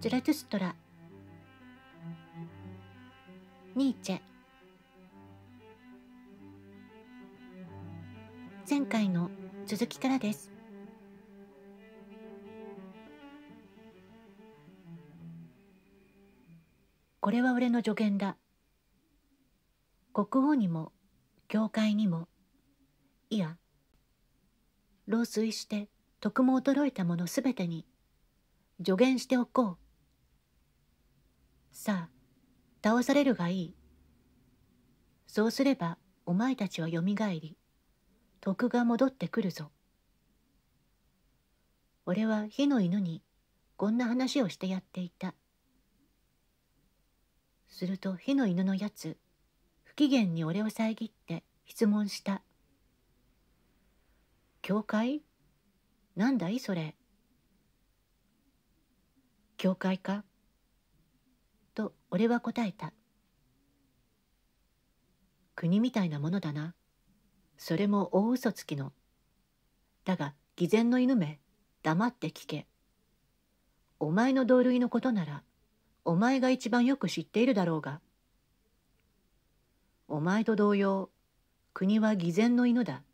ズラトゥストラニーチェ前回の続きからですこれは俺の助言だ国王にも教会にもいや老衰して徳も衰えたものすべてに助言しておこうさあ倒されるがいいそうすればお前たちはよみがえり徳が戻ってくるぞ俺は火の犬にこんな話をしてやっていたすると火の犬のやつ不機嫌に俺を遮って質問した「教会なんだいそれ教会か俺は答えた。国みたいなものだな。それも大嘘つきの。だが、偽善の犬め、黙って聞け。お前の同類のことなら、お前が一番よく知っているだろうが。お前と同様、国は偽善の犬だ。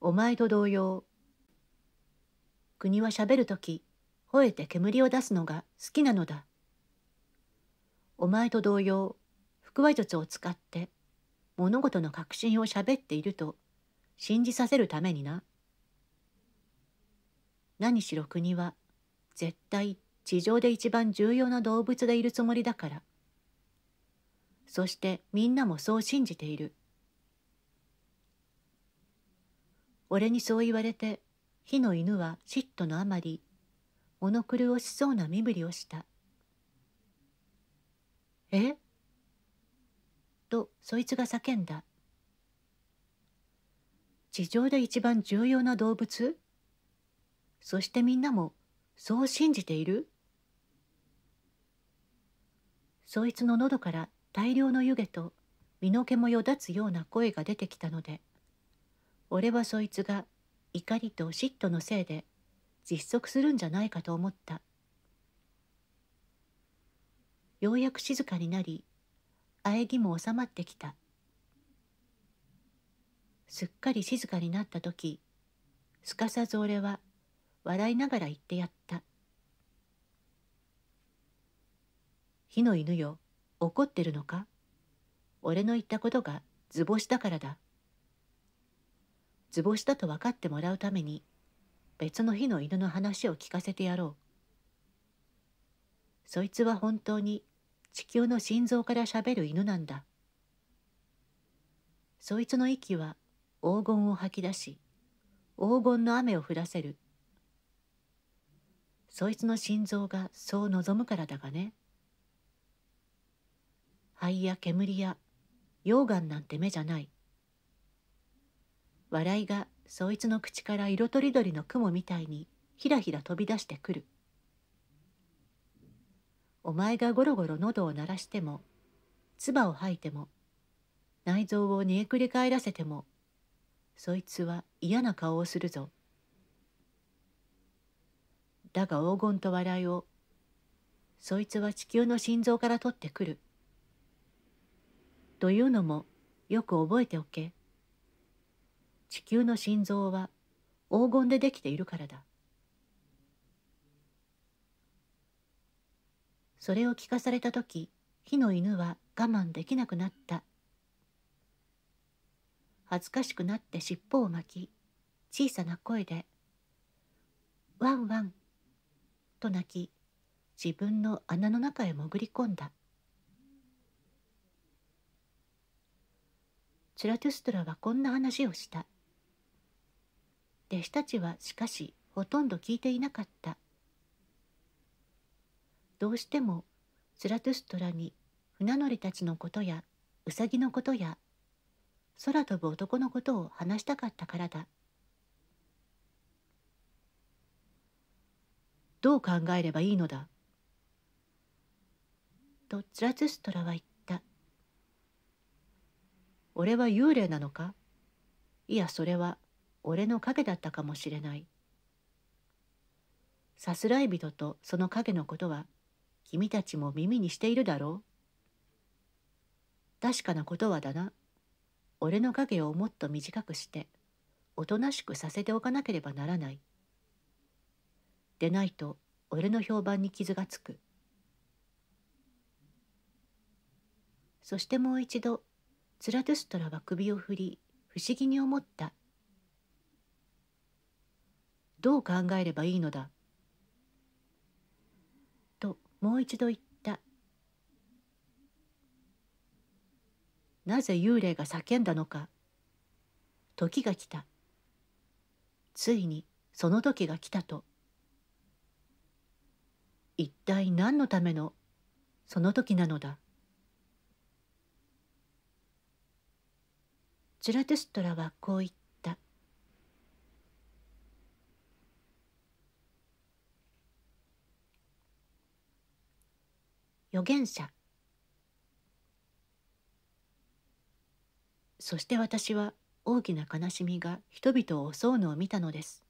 お前と同様、国はしゃべる時吠えて煙を出すのが好きなのだ。お前と同様腹話術を使って物事の確信を喋っていると信じさせるためにな何しろ国は絶対地上で一番重要な動物でいるつもりだからそしてみんなもそう信じている俺にそう言われて火の犬は嫉妬のあまり物狂おしそうな身振りをしたえとそいつが叫んだ地上で一番重要な動物そしてみんなもそう信じているそいつの喉から大量の湯気と身の毛もよだつような声が出てきたので俺はそいつが怒りと嫉妬のせいで窒息するんじゃないかと思ったようやく静かになり喘ぎも収まってきたすっかり静かになった時すかさず俺は笑いながら言ってやった「火の犬よ怒ってるのか俺の言ったことが図星だからだ」図星だと分かってもらうために別の火の犬の話を聞かせてやろうそいつは本当に地球の心臓から喋る犬なんだ。そいつの息は黄金を吐き出し、黄金の雨を降らせる。そいつの心臓がそう望むからだがね。灰や煙や溶岩なんて目じゃない。笑いがそいつの口から色とりどりの雲みたいにひらひら飛び出してくる。お前がゴロゴロ喉を鳴らしても、唾を吐いても、内臓を煮えくり返らせても、そいつは嫌な顔をするぞ。だが黄金と笑いを、そいつは地球の心臓から取ってくる。というのも、よく覚えておけ。地球の心臓は黄金でできているからだ。それを聞かされた時火の犬は我慢できなくなった恥ずかしくなって尻尾を巻き小さな声で「ワンワン」と泣き自分の穴の中へ潜り込んだチラトゥストラはこんな話をした弟子たちはしかしほとんど聞いていなかった「どうしてもスラトゥストラに船乗りたちのことやウサギのことや空飛ぶ男のことを話したかったからだどう考えればいいのだとツラゥストラは言った俺は幽霊なのかいやそれは俺の影だったかもしれないさすらい人とその影のことは君たちも耳にしているだろう確かなことはだな俺の影をもっと短くしておとなしくさせておかなければならないでないと俺の評判に傷がつくそしてもう一度ツラトゥストラは首を振り不思議に思ったどう考えればいいのだもう一度言ったなぜ幽霊が叫んだのか時が来たついにその時が来たと一体何のためのその時なのだチラテストラはこう言った。預言者そして私は大きな悲しみが人々を襲うのを見たのです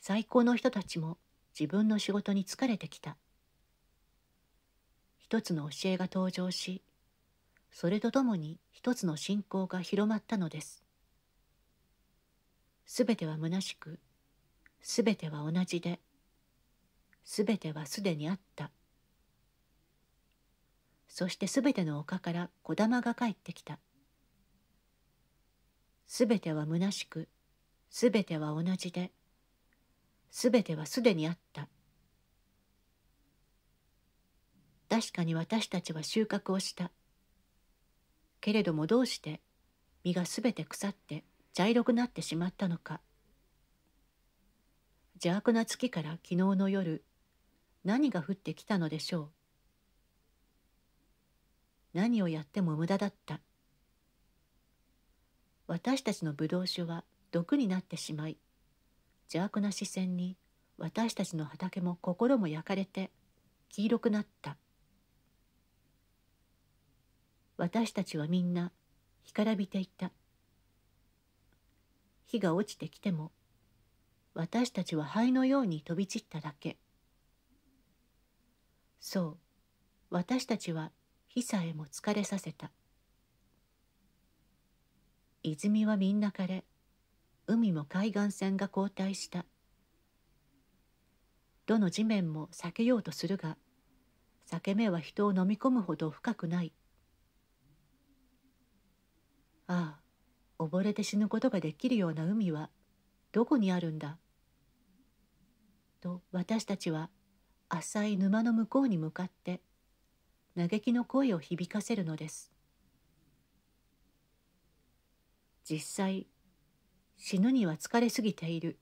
最高の人たちも自分の仕事に疲れてきた一つの教えが登場しそれとともに一つの信仰が広まったのですすべては虚しくすべては同じですべてはすでにあったそしてすべての丘から小玉が帰ってきた。すべては虚しく、すべては同じで、すべてはすでにあった。確かに私たちは収穫をした。けれどもどうして実がすべて腐って茶色くなってしまったのか。邪悪な月から昨日の夜、何が降ってきたのでしょう。何をやっても無駄だった私たちのブドウ酒は毒になってしまい邪悪な視線に私たちの畑も心も焼かれて黄色くなった私たちはみんな干からびていた火が落ちてきても私たちは灰のように飛び散っただけそう私たちはヒサえも疲れさせた泉はみんな枯れ海も海岸線が後退したどの地面も避けようとするが裂け目は人を飲み込むほど深くないああ溺れて死ぬことができるような海はどこにあるんだと私たちは浅い沼の向こうに向かって嘆きの声を響かせるのです実際死ぬには疲れすぎている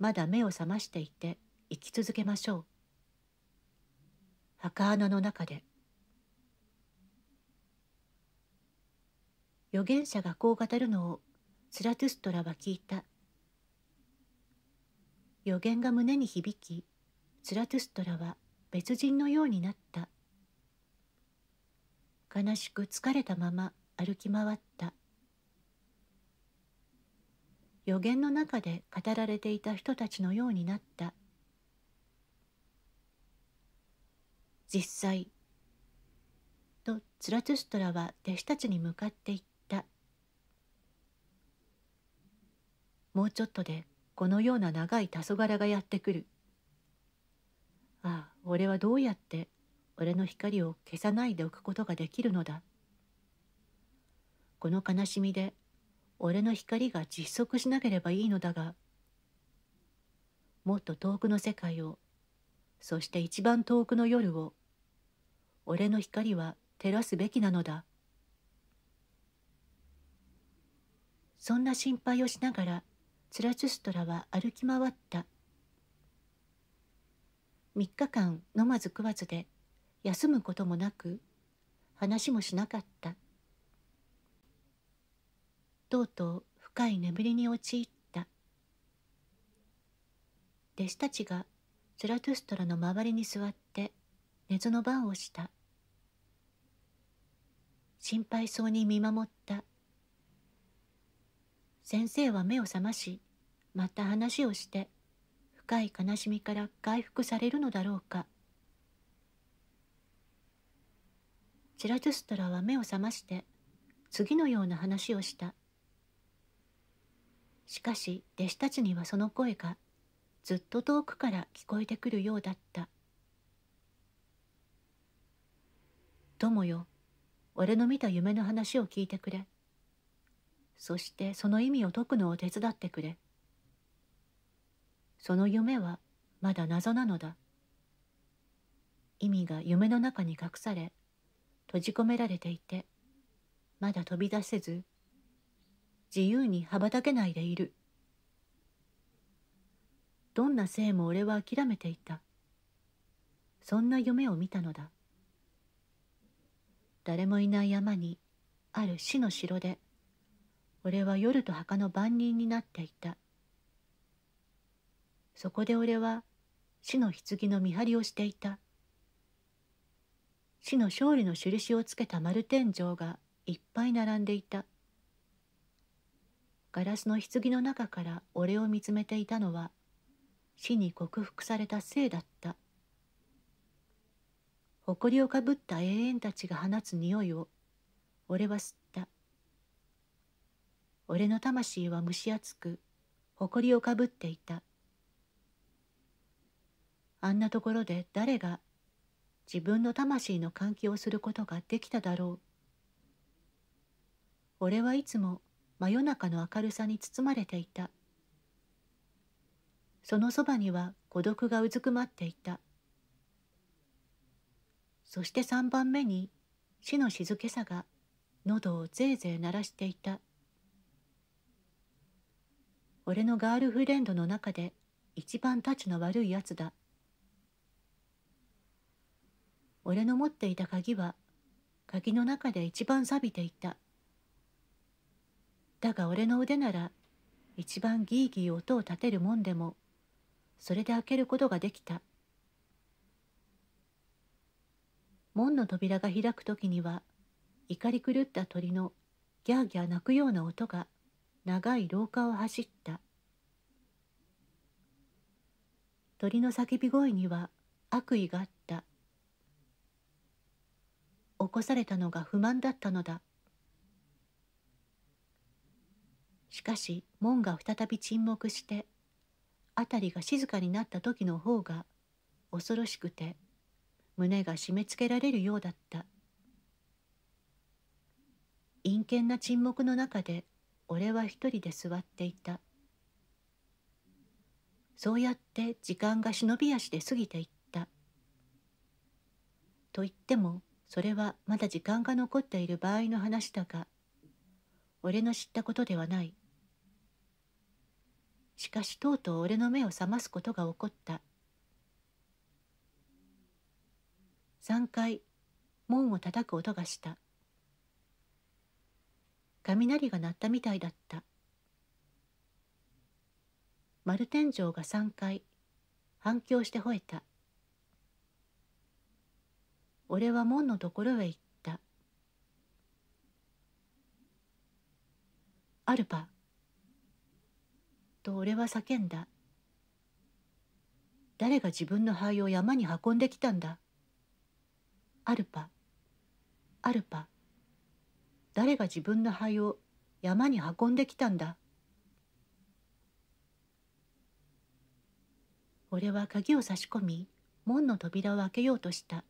まだ目を覚ましていて生き続けましょう墓穴の中で預言者がこう語るのをスラトゥストラは聞いた予言が胸に響きスラトゥストラは別人のようになった悲しく疲れたまま歩き回った予言の中で語られていた人たちのようになった実際とツラツストラは弟子たちに向かっていったもうちょっとでこのような長い黄昏がやってくるああ俺はどうやって俺の光を消さないでおくことができるのだこの悲しみで俺の光が窒息しなければいいのだがもっと遠くの世界をそして一番遠くの夜を俺の光は照らすべきなのだそんな心配をしながらツラチュストラは歩き回った3日間飲まず食わずで休むこともなく話もしなかったとうとう深い眠りに陥った弟子たちがツラトゥストラの周りに座って寝ずの番をした心配そうに見守った先生は目を覚ましまた話をして深い悲しみから回復されるのだろうかチラトゥストラは目を覚まして次のような話をしたしかし弟子たちにはその声がずっと遠くから聞こえてくるようだった友よ俺の見た夢の話を聞いてくれそしてその意味を解くのを手伝ってくれその夢はまだ謎なのだ。意味が夢の中に隠され、閉じ込められていて、まだ飛び出せず、自由に羽ばたけないでいる。どんなせいも俺は諦めていた。そんな夢を見たのだ。誰もいない山に、ある死の城で、俺は夜と墓の番人になっていた。そこで俺は死の棺の見張りをしていた。死の勝利の印をつけた丸天井がいっぱい並んでいた。ガラスの棺の中から俺を見つめていたのは死に克服されたせいだった。埃をかぶった永遠たちが放つ匂いを俺は吸った。俺の魂は蒸し暑く埃をかぶっていた。あんなところで誰が自分の魂の換気をすることができただろう。俺はいつも真夜中の明るさに包まれていた。そのそばには孤独がうずくまっていた。そして三番目に死の静けさが喉をぜいぜい鳴らしていた。俺のガールフレンドの中で一番たちの悪いやつだ。俺の持っていた鍵は鍵の中で一番錆びていただが俺の腕なら一番ギーギー音を立てるもんでもそれで開けることができた門の扉が開く時には怒り狂った鳥のギャーギャー鳴くような音が長い廊下を走った鳥の叫び声には悪意があった起こされたのが不満だったのだしかし門が再び沈黙して辺りが静かになった時の方が恐ろしくて胸が締め付けられるようだった陰険な沈黙の中で俺は一人で座っていたそうやって時間が忍び足で過ぎていったと言ってもそれはまだ時間が残っている場合の話だが、俺の知ったことではない。しかしとうとう俺の目を覚ますことが起こった。3回、門を叩く音がした。雷が鳴ったみたいだった。丸天井が3回、反響して吠えた。俺は門のところへ行った「アルパ」と俺は叫んだ誰が自分の灰を山に運んできたんだアルパアルパ誰が自分の灰を山に運んできたんだ俺は鍵を差し込み門の扉を開けようとした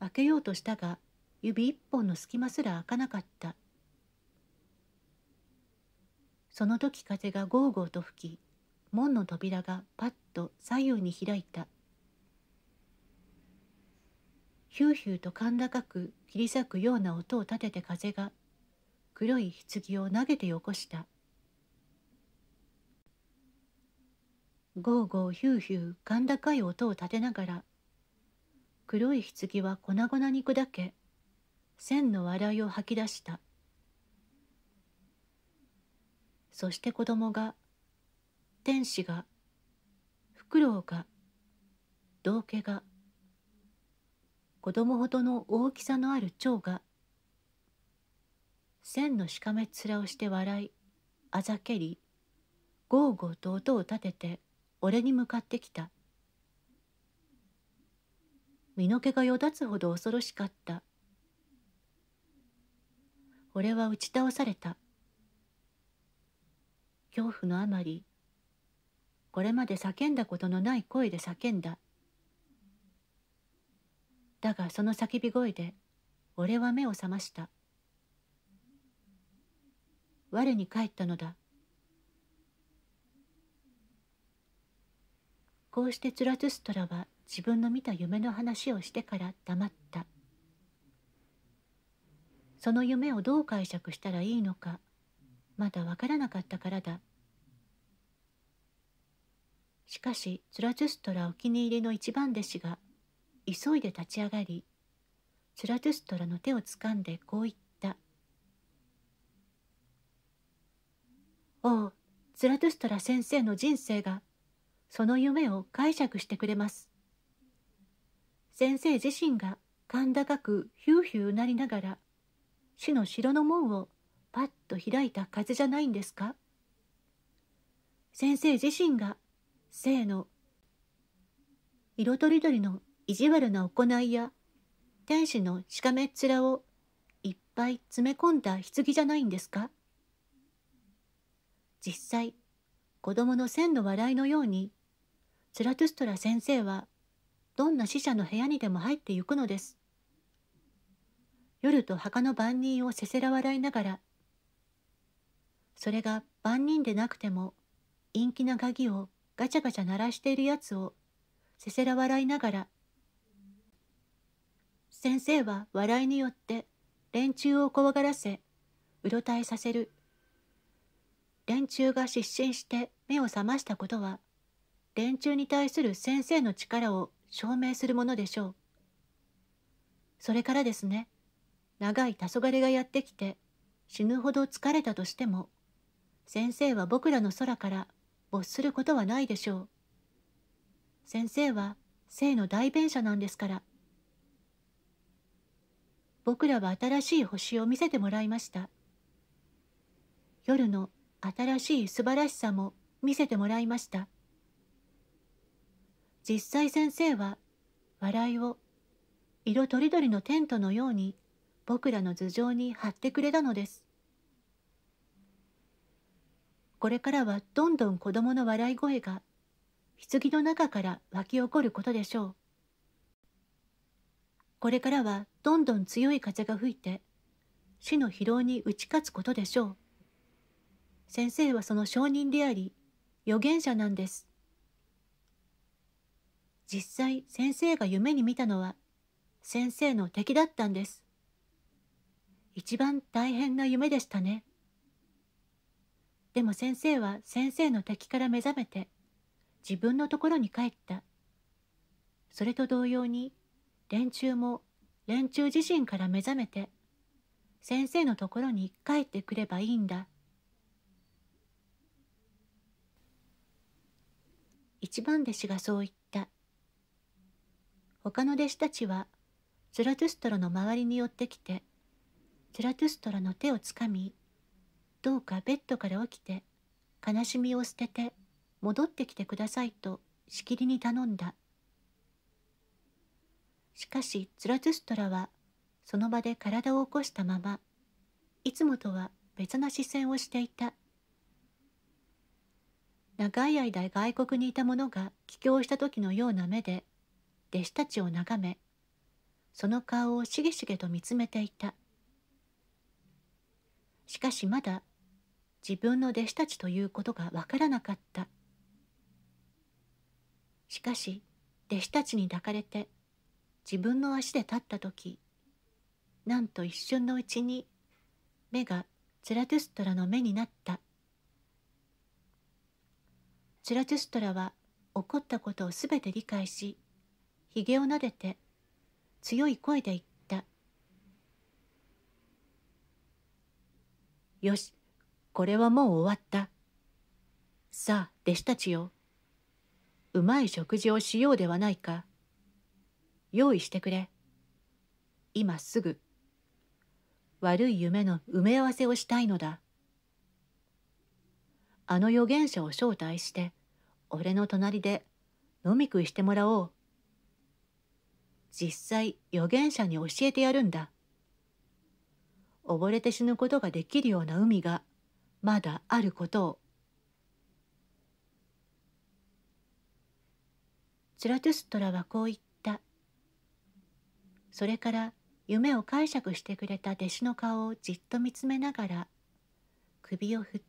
開けようとしたが指一本の隙間すら開かなかったその時風がゴーゴーと吹き門の扉がパッと左右に開いたヒューヒューと甲高く切り裂くような音を立てて風が黒い棺を投げてよこしたゴーゴーヒューヒュー甲高い音を立てながら黒い棺は粉々に砕け線の笑いを吐き出したそして子供が天使がフクロウが道家が子供ほどの大きさのある蝶が千のしかめ面をして笑いあざけりゴーゴーと音を立てて俺に向かってきた身の毛がよだつほど恐ろしかった俺は打ち倒された恐怖のあまりこれまで叫んだことのない声で叫んだだがその叫び声で俺は目を覚ました我に帰ったのだこうしてツラツストラは自分の見た夢の話をしてから黙ったその夢をどう解釈したらいいのかまだわからなかったからだしかしツラトゥストラお気に入りの一番弟子が急いで立ち上がりツラトゥストラの手をつかんでこう言った「おうツラトゥストラ先生の人生がその夢を解釈してくれます」先生自身が甲高くヒューヒューなりながら死の城の門をパッと開いた風じゃないんですか先生自身が生の色とりどりの意地悪な行いや天使のしかめっ面をいっぱい詰め込んだ棺じゃないんですか実際子供の千の笑いのようにツラトゥストラ先生はどんな死者の部屋にでも入ってゆくのです。夜と墓の番人をせせら笑いながら、それが番人でなくても、陰気な鍵をガチャガチャ鳴らしているやつを、せせら笑いながら、先生は笑いによって連中を怖がらせ、うろたえさせる。連中が失神して目を覚ましたことは、連中に対する先生の力を証明するものでしょう。それからですね、長い黄昏がやってきて死ぬほど疲れたとしても、先生は僕らの空から没することはないでしょう。先生は生の代弁者なんですから。僕らは新しい星を見せてもらいました。夜の新しい素晴らしさも見せてもらいました。実際先生は笑いを色とりどりのテントのように僕らの頭上に貼ってくれたのです。これからはどんどん子供の笑い声が棺の中から湧き起こることでしょう。これからはどんどん強い風が吹いて死の疲労に打ち勝つことでしょう。先生はその証人であり預言者なんです。実際先生が夢に見たのは先生の敵だったんです。一番大変な夢でしたね。でも先生は先生の敵から目覚めて自分のところに帰った。それと同様に連中も連中自身から目覚めて先生のところに帰ってくればいいんだ。一番弟子がそう言った。他の弟子たちはズラトゥストラの周りに寄ってきてズラトゥストラの手をつかみどうかベッドから起きて悲しみを捨てて戻ってきてくださいとしきりに頼んだしかしズラトゥストラはその場で体を起こしたままいつもとは別な視線をしていた長い間外国にいた者が帰郷した時のような目で弟子たちを眺めその顔をしげしげと見つめていたしかしまだ自分の弟子たちということがわからなかったしかし弟子たちに抱かれて自分の足で立った時なんと一瞬のうちに目がツラトゥストラの目になったツラトゥストラは起こったことをすべて理解しひげを撫でて強い声で言った「よしこれはもう終わったさあ弟子たちようまい食事をしようではないか用意してくれ今すぐ悪い夢の埋め合わせをしたいのだ」あの預言者を招待して俺の隣で飲み食いしてもらおう実際預言者に教えてやるんだ。溺れて死ぬことができるような海がまだあることを。ツラトゥストラはこう言った。それから夢を解釈してくれた弟子の顔をじっと見つめながら首を振っ